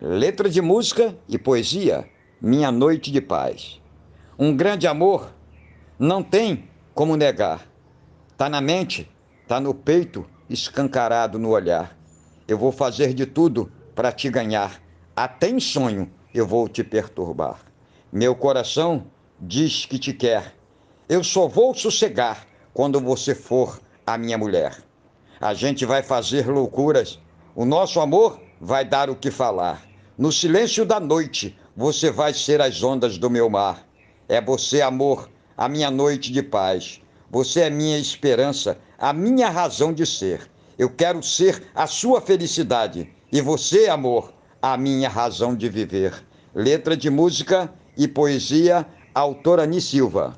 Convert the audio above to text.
Letra de música e poesia, Minha Noite de Paz. Um grande amor não tem como negar. Tá na mente, tá no peito, escancarado no olhar. Eu vou fazer de tudo para te ganhar. Até em sonho eu vou te perturbar. Meu coração diz que te quer. Eu só vou sossegar quando você for a minha mulher. A gente vai fazer loucuras. O nosso amor vai dar o que falar. No silêncio da noite, você vai ser as ondas do meu mar. É você, amor, a minha noite de paz. Você é minha esperança, a minha razão de ser. Eu quero ser a sua felicidade. E você, amor, a minha razão de viver. Letra de música e poesia, autora Ni Silva.